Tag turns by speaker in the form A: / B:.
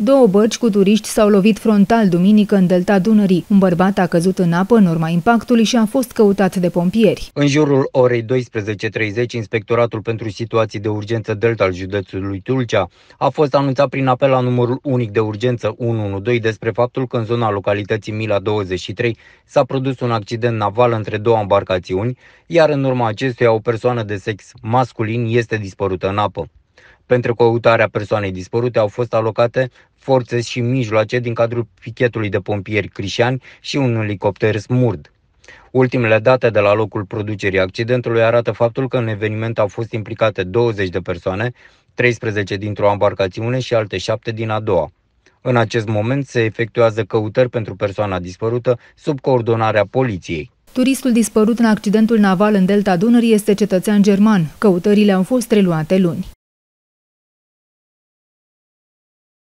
A: Două bărci cu turiști s-au lovit frontal duminică în delta Dunării. Un bărbat a căzut în apă în urma impactului și a fost căutat de pompieri.
B: În jurul orei 12.30, Inspectoratul pentru Situații de Urgență Delta al județului Tulcea a fost anunțat prin apel la numărul unic de urgență 112 despre faptul că în zona localității Mila 23 s-a produs un accident naval între două embarcațiuni, iar în urma acestuia o persoană de sex masculin este dispărută în apă. Pentru căutarea persoanei dispărute au fost alocate forțe și mijloace din cadrul pichetului de pompieri crișani și un elicopter smurd. Ultimele date de la locul producerii accidentului arată faptul că în eveniment au fost implicate 20 de persoane, 13 dintr-o embarcațiune și alte 7 din a doua. În acest moment se efectuează căutări pentru persoana dispărută sub coordonarea poliției.
A: Turistul dispărut în accidentul naval în Delta Dunării este cetățean german. Căutările au fost reluate luni.